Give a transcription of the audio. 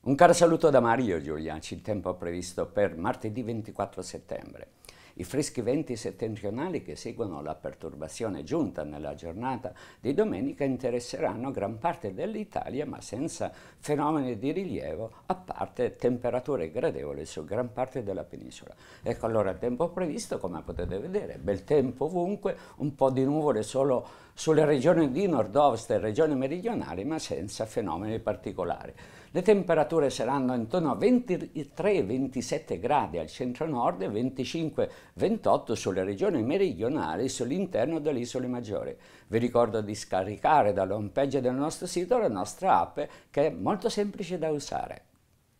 Un caro saluto da Mario Giulianci, il tempo previsto per martedì 24 settembre. I freschi venti settentrionali che seguono la perturbazione giunta nella giornata di domenica interesseranno gran parte dell'Italia ma senza fenomeni di rilievo a parte temperature gradevoli su gran parte della penisola. Ecco allora il tempo previsto come potete vedere, bel tempo ovunque, un po' di nuvole solo sulle regioni di nord-ovest e regioni meridionali ma senza fenomeni particolari. Le temperature saranno intorno a 23-27 gradi al centro-nord e 25 28 sulle regioni meridionali sull'interno delle isole maggiori. Vi ricordo di scaricare dall'home homepage del nostro sito la nostra app che è molto semplice da usare.